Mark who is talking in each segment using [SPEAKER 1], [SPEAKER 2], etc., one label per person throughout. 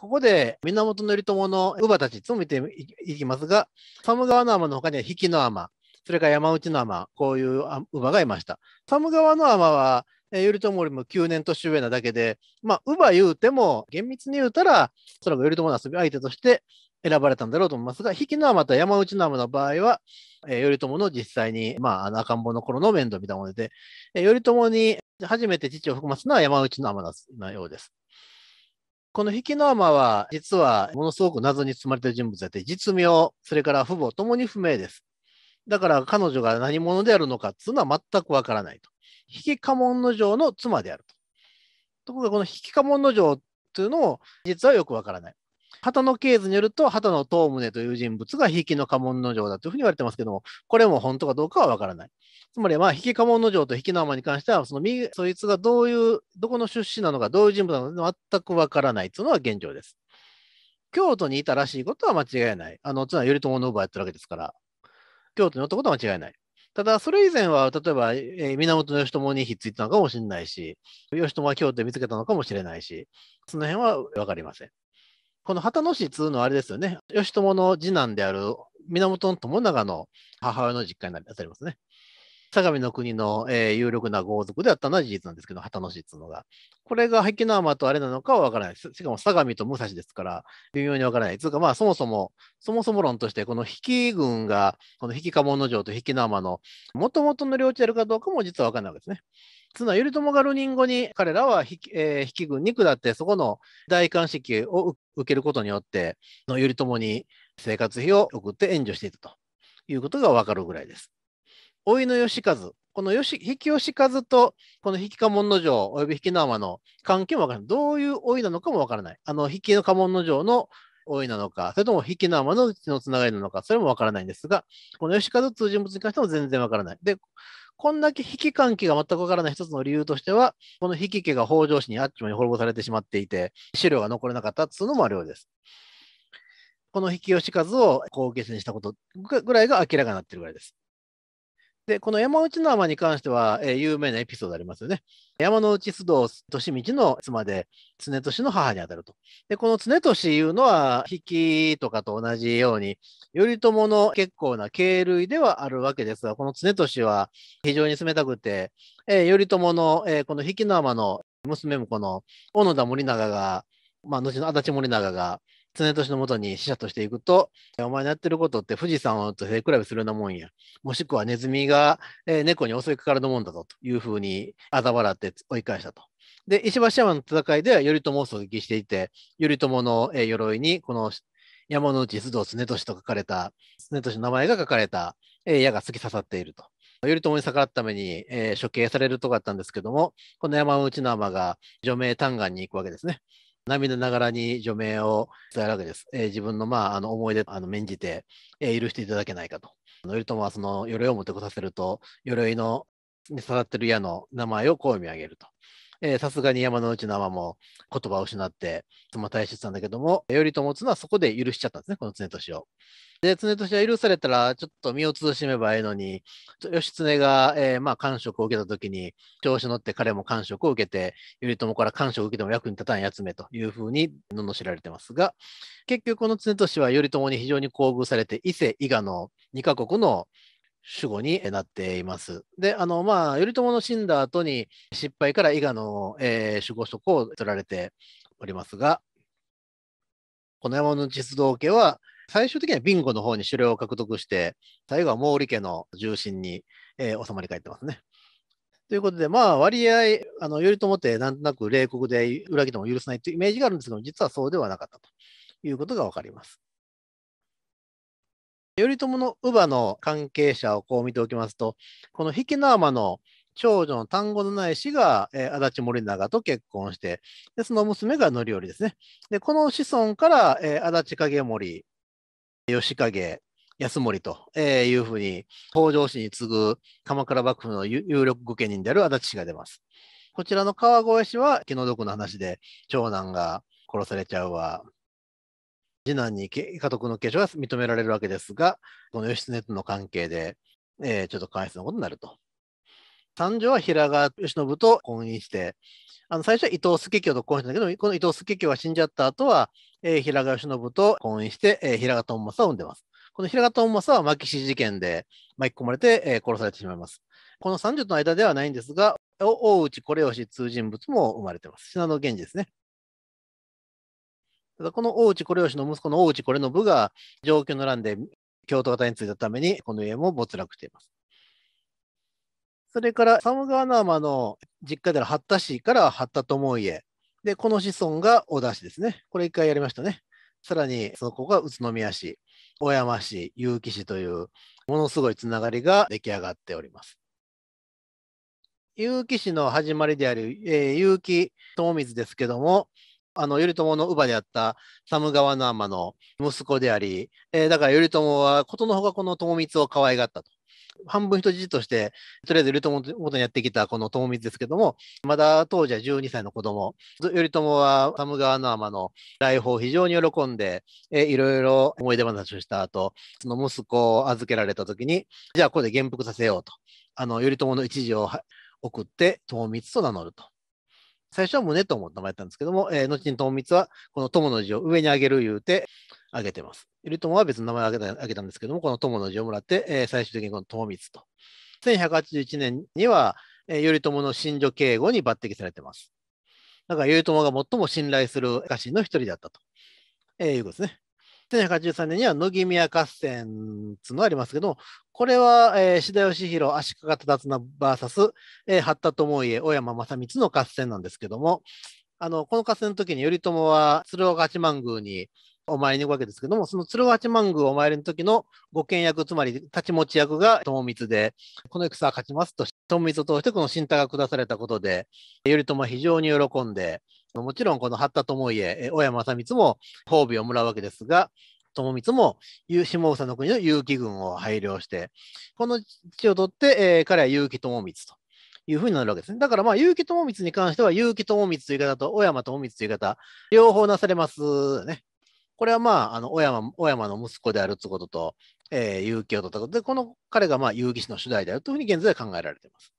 [SPEAKER 1] ここで源頼朝の乳母たちいつも見ていきますが、寒川の天の他には引きの天、それから山内の天、こういう乳母がいました。寒川の天は頼朝よりも9年年上なだけで、まあ、乳母言うても、厳密に言うたら、それが頼朝の遊び相手として選ばれたんだろうと思いますが、比企の天と山内の天の場合は、えー、頼朝の実際に、まあ、あの赤ん坊の頃の面倒を見たもので、えー、頼朝に初めて父を含ますのは山内の天のようです。この引きの浜は、実はものすごく謎に包まれている人物であって、実名、それから父母ともに不明です。だから彼女が何者であるのかっていうのは全くわからないと。引き家紋の城の妻であると。ところがこの引き家紋の城っていうのを実はよくわからない。波野経図によると、波野東宗という人物が比企の家紋の城だというふうに言われてますけども、これも本当かどうかはわからない。つまり、まあ、比企家紋の城と比企の尼に関しては、その右、そいつがどういう、どこの出身なのか、どういう人物なのか、全くわからないというのは現状です。京都にいたらしいことは間違いない。あの、つまり頼朝の奪やってるわけですから、京都におったことは間違いない。ただ、それ以前は、例えば、えー、源義朝にひっついたのかもしれないし、義朝は京都で見つけたのかもしれないし、その辺は分かりません。この旗野市通のあれですよね、義朝の次男である源友長の母親の実家になりますね。相模の国の、えー、有力な豪族であったのは事実なんですけど、旗野市通のが。これが壁の浜とあれなのかはわからないです。しかも相模と武蔵ですから、微妙にわからない。つうか、まあ、そもそも、そもそも論として、この比企軍が、この比企鴨の城と比企の浜の、もともとの領地であるかどうかも実はわからないわけですね。つまり頼朝が流人後に彼らは比企、えー、軍に下ってそこの大官式を受けることによって頼朝に生活費を送って援助していたということが分かるぐらいです。いの義和この比企義和とこの比企家紋の城および比企の天の関係も分からないどういういなのかも分からないあの比企の家紋の城のいなのかそれとも比企の天のうちのつながりなのかそれも分からないんですがこの義和という人物に関しても全然分からないでこんだけ引き換係が全くわからない一つの理由としては、この引き家が北条氏にあっちもに滅ぼされてしまっていて、資料が残れなかったっつうのもあるようです。この引き義和を後継者にしたことぐらいが明らかになってるぐらいです。で、この山内の浜に関しては、えー、有名なエピソードありますよね。山内須藤利道の妻で、常年の母にあたると。で、この常というのは、引きとかと同じように、頼朝の結構な経類ではあるわけですが、この常年は非常に冷たくて、えー、頼朝の、えー、この引きの浜の娘この小野田森長が、まあ、後の足立森長が、常年のもとに死者としていくと、お前のやってることって富士山と背比べするようなもんや。もしくはネズミが、えー、猫に襲いかかるのもんだぞというふうにあざ笑って追い返したと。で、石橋山の戦いでは頼朝を狙撃していて、頼朝の、えー、鎧にこの山の内須藤常年と書かれた、常年の名前が書かれた、えー、矢が突き刺さっていると。頼朝に逆らうために、えー、処刑されるとこあったんですけども、この山内の山が除名嘆願に行くわけですね。涙ながらに除名を伝えるわけです。えー、自分の,、まあ、あの思い出あの免じて、えー、許していただけないかと。頼朝はその鎧を持ってこさせると、鎧の刺さってる矢の名前をこう読み上げると。さすがに山の内の天も言葉を失って、妻退大したんだけども、頼朝つのはそこで許しちゃったんですね、この常年を。で、常としては許されたら、ちょっと身を慎めばいいのに、義経が、えー、まあ、感触を受けたときに、調子乗って彼も感触を受けて、頼朝から感触を受けても役に立たんやつめというふうに罵られてますが、結局この常としては頼朝に非常に厚遇されて、伊勢、伊賀の2カ国の主語になっています。で、あの、まあ、頼朝の死んだ後に、失敗から伊賀の、えー、守護職を取られておりますが、この山の実道家は、最終的にはビンゴの方に狩猟を獲得して、最後は毛利家の重心に、えー、収まり返ってますね。ということで、まあ、割合、あの頼朝ってなんとなく冷酷で裏切っても許さないというイメージがあるんですけど、実はそうではなかったということが分かります。頼朝の乳母の関係者をこう見ておきますと、この引縄間の長女の単語のない氏が、えー、足立森長と結婚して、でその娘が範頼ですね。で、この子孫から、えー、足立影森、吉影安森というふうに、北条氏に次ぐ鎌倉幕府の有力御家人である足立氏が出ます。こちらの川越氏は気の毒な話で、長男が殺されちゃうわ。次男に家督の継承が認められるわけですが、この義経との関係で、えー、ちょっと関越のことになると。三女は平川慶喜と婚姻して、あの最初は伊藤助教と婚姻したんだけど、この伊藤助教が死んじゃった後は、えー、平川慶喜と婚姻して、えー、平川友政を産んでます。この平川友政は牧師事件で巻き込まれて、えー、殺されてしまいます。この三女との間ではないんですが、大内これをし通人物も生まれてます。信濃源氏ですね。ただこの大内これをしの息子の大内これの部が上況の乱で京都方についたために、この家も没落しています。それから寒川生の実家である八田市から八田智家。で、この子孫が小田市ですね。これ一回やりましたね。さらにそこが宇都宮市、小山市、結城市というものすごいつながりが出来上がっております。結城市の始まりである、えー、結城友光ですけども、あの頼朝の乳母であった寒川の天の息子であり、えー、だから頼朝はことのほかこの友光を可愛がったと。半分人質として、とりあえず頼朝元にやってきたこの友光ですけども、まだ当時は12歳の子供、頼朝は寒川の天の来訪を非常に喜んで、えいろいろ思い出話をした後、その息子を預けられた時に、じゃあここで元服させようと、あの頼朝の一時を送って、友光と名乗ると。最初は宗友と名前だったんですけども、えー、後に友光はこの友の字を上に上げる言うて、挙げてます。頼朝は別の名前を挙げた挙げたんですけども、この友の字をもらって、えー、最終的にこの友光と。1181年には、えー、頼朝の信女警護に抜擢されてます。だから頼朝が最も信頼する家臣の一人だったと、えー、いうことですね。1183年には野木宮合戦つのありますけども、これは、えー、志田義弘、足利忠綱 VS、えー、八田智家、小山正光の合戦なんですけども、あのこの合戦の時に頼朝は鶴岡八幡宮にお参りに行くわけですけども、その鶴八幡宮お参りの時の御見役、つまり立ち持ち役が友光で、この戦は勝ちますと、友光を通してこの新太が下されたことで、頼朝は非常に喜んで、もちろんこの八田智家、小山正光も褒美をもらうわけですが、友光も下総の国の結城軍を配慮して、この地を取って、えー、彼は結城友光と。いうふうになるわけですね。だからまあ、結城友光に関しては、結城友光という言い方と、小山友光という言い方、両方なされますね。これはまあ、あの、小山、小山の息子であるいうことと、えー、勇気を取ったことで、この彼がまあ、遊戯師の主題であるというふうに現在考えられています。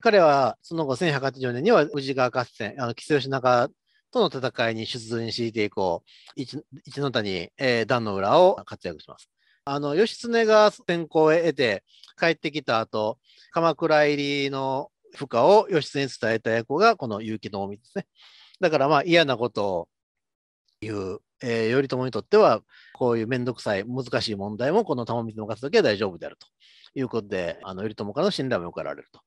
[SPEAKER 1] 彼は、その後、1180年には宇治川合戦、あの、吉義仲との戦いに出陣して以降、一一の谷、えー、壇の裏を活躍します。あの、義経が先行へ得て帰ってきた後、鎌倉入りの負荷を義経に伝えた役がこの結城のみですね。だからまあ嫌なことをいう、えー、頼朝にとっては、こういう面倒くさい、難しい問題も、この玉水の勝つだは大丈夫であるということで、あの頼朝からの信頼も受けられると。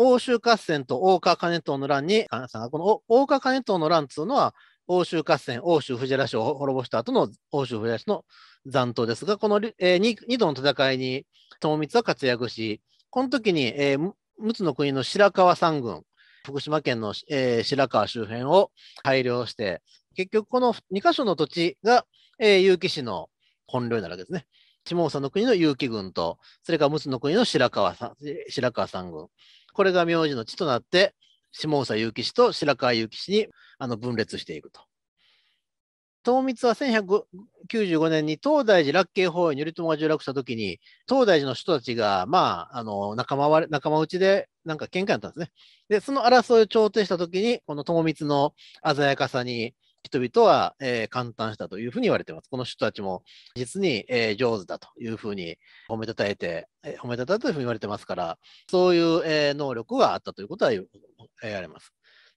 [SPEAKER 1] 欧州合戦と大川兼党の乱に、んこの大川兼党の乱っいうのは、欧州合戦、欧州藤原氏を滅ぼした後の欧州藤原氏の残党ですが、この、えー、2, 度の戦いに友光は活躍し、この時に、えー、陸奥の国の白河三軍、福島県の、えー、白河周辺を改良して、結局この2か所の土地が、えー、結城市の本領になるわけですね。下総の国の結城軍と、それから陸奥の国の白川さん白川三軍。これが名字の地となって、下総結城市と白川結城市にあの分裂していくと。東光は1195年に東大寺楽慶法院頼朝が上洛した時に、東大寺の人たちが、まあ、あの仲間割仲間内でなんか喧嘩になったんですね。で、その争いを調停した時に、この東光の鮮やかさに、人々は、えー、簡単したというふうに言われています。この人たちも実に、えー、上手だというふうに褒めたたえて、えー、褒めたたえというふうに言われてますから、そういう、えー、能力があったということは言われます。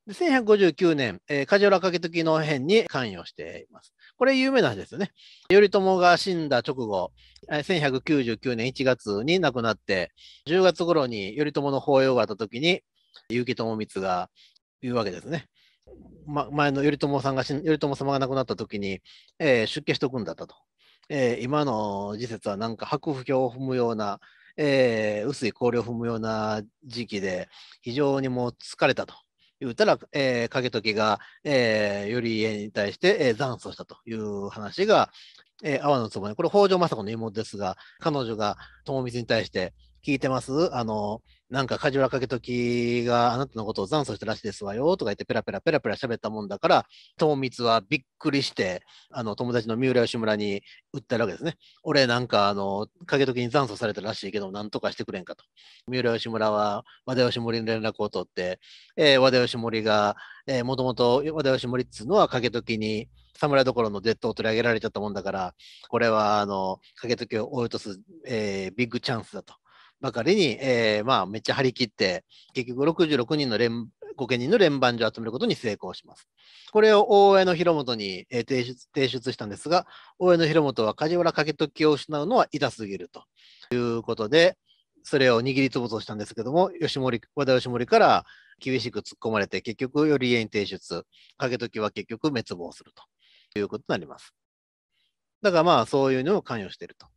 [SPEAKER 1] で1159年、えー、梶原景時の変に関与しています。これ有名な話ですよね。頼朝が死んだ直後、1199年1月に亡くなって、10月頃に頼朝の法要があった時に、結城友光が言うわけですね。ま、前の頼朝さんが頼朝様が亡くなった時に、えー、出家しとくんだったと。えー、今の時節はなんか白布教を踏むような、えー、薄い氷を踏むような時期で非常にもう疲れたと。言ったら、えー、景時が、えー、頼家に対して、えー、残訴したという話が、えー、阿波のつにこれ北条政子の妹ですが、彼女が友光に対して、聞いてますあの、なんか梶原景時があなたのことを残訴したらしいですわよとか言ってペラペラペラペラ喋ったもんだから、東光はびっくりして、あの友達の三浦義村に訴えるわけですね。俺なんかあの、景時に残訴されたらしいけど、なんとかしてくれんかと。三浦義村は和田義盛に連絡を取って、えー、和田義盛が、えー、もともと和田義盛っつうのは景時に、侍どころの絶を取り上げられちゃったもんだから、これはあの、景時を追い落とす、えー、ビッグチャンスだと。ばかりに、えー、まあ、めっちゃ張り切って、結局66人の連、御家人の連番所を集めることに成功します。これを大江の広元に、えー、提出提出したんですが、大江の広元は梶原景時を失うのは痛すぎるということで、それを握りつぶとしたんですけども、吉森和田義盛から厳しく突っ込まれて、結局、頼家に提出、景時は結局滅亡するということになります。だからまあ、そういうのを関与していると。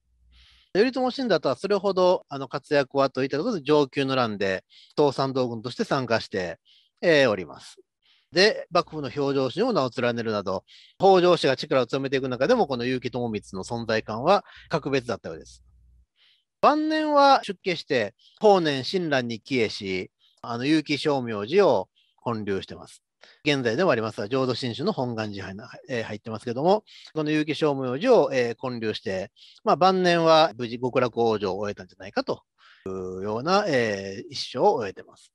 [SPEAKER 1] 頼朝死だとはそれほどあの活躍はといったところで上級の乱で東山道軍として参加して、えー、おります。で、幕府の表情史にも名を連ねるなど、北条氏が力を強めていく中でも、この結城友光の存在感は格別だったようです。晩年は出家して、法然親鸞に帰依し、あの結城正明寺を建立してます。現在でもありますが、浄土真宗の本願寺派入ってますけども、この結城正明寺を建立して、まあ、晩年は無事極楽往生を終えたんじゃないかというような一生を終えてます。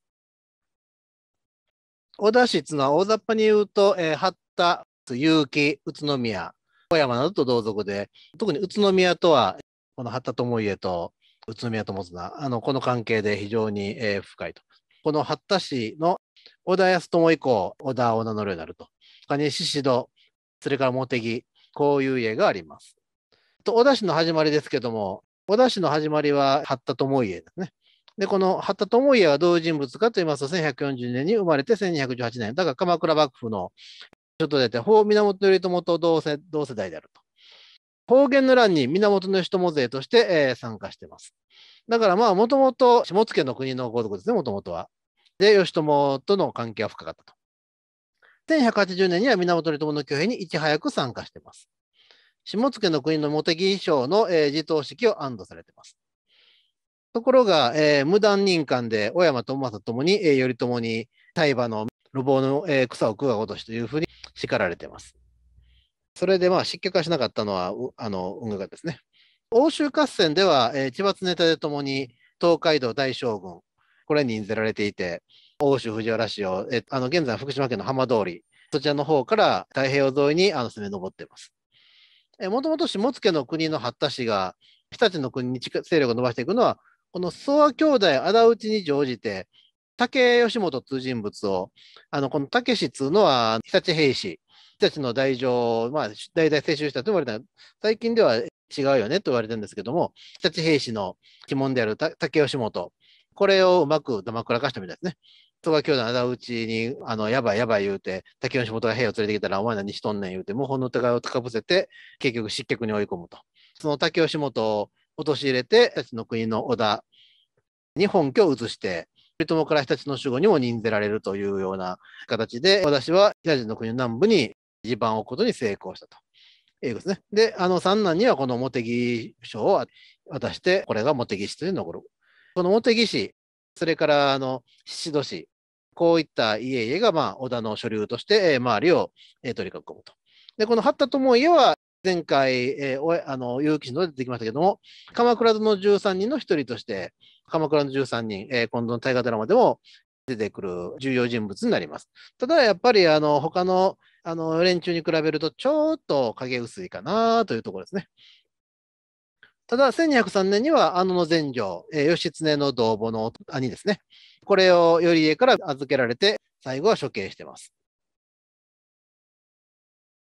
[SPEAKER 1] 小田市というのは大雑把に言うと、八田、結城、宇都宮、小山などと同族で、特に宇都宮とは、この八田智家と宇都宮友綱、あの、この関係で非常に深いと。この八田市の小田康友以降、小田を名乗るようになると。他に宍戸、それから茂木、こういう家があります。と小田氏の始まりですけども、小田氏の始まりは八田友家ですね。で、この八田友家はどういう人物かと言いますと、1140年に生まれて1218年、だから鎌倉幕府のちょっと出て、法源頼朝と同世同世代であると。方言の欄に源義朝勢として、えー、参加してます。だからまあ、もともと下野の国の皇族ですね、もともとは。で、義朝との関係は深かったと。1180年には源頼朝の挙兵にいち早く参加しています。下野の国の茂木衣装の、えー、頭式を安堵されています。ところが、えー、無断任官で小山智政ともに、えー、頼朝に大馬の路傍の、えー、草を食うがごとしというふうに叱られています。それでまあ失脚はしなかったのはあの運河ですね。欧州合戦では、えー、千葉常胤ともに東海道大将軍、これに印ぜられていて、欧州藤原市を、えあの現在福島県の浜通り、そちらの方から太平洋沿いにあの攻め上っています。もともと下野の国の八田氏が、日立の国に勢力を伸ばしていくのは、この諏訪兄弟仇討ちに乗じて、武義元という人物を、あのこの武氏というのは日立兵士、日立の大乗、まあ、代々世襲したと言われた最近では違うよねと言われてるんですけども、日立兵士の鬼門である武義元これをうまく黙らかしたみたいですね。戸川兄弟の仇討ちに、あの、やばいやばい言うて、竹野下が兵を連れてきたら、お前何しとんねん言うて、謀反の疑いを高ぶせて、結局失脚に追い込むと。その竹吉本を陥れて、たちの国の織田に本拠を移して、頼朝から日立の守護にも任せられるというような形で、私は日立の国の南部に地盤を置くことに成功したと。ええ、ですね。で、あの三男にはこの茂木賞を渡して、これが茂木氏というのをこの茂木氏、それからあの戸氏、こういった家々が、まあ、織田の所流として、えー、周りを、えー、取り囲むと。で、この八田智家は、前回、えー、おあの有記史の出てきましたけども、鎌倉殿の13人の一人として、鎌倉の13人、えー、今度の大河ドラマでも出てくる重要人物になります。ただやっぱりあの他のあの連中に比べるとちょっと影薄いかなというところですね。ただ、1203年には、あのの全領、えー、義経の同母の兄ですね。これを頼家から預けられて、最後は処刑してます。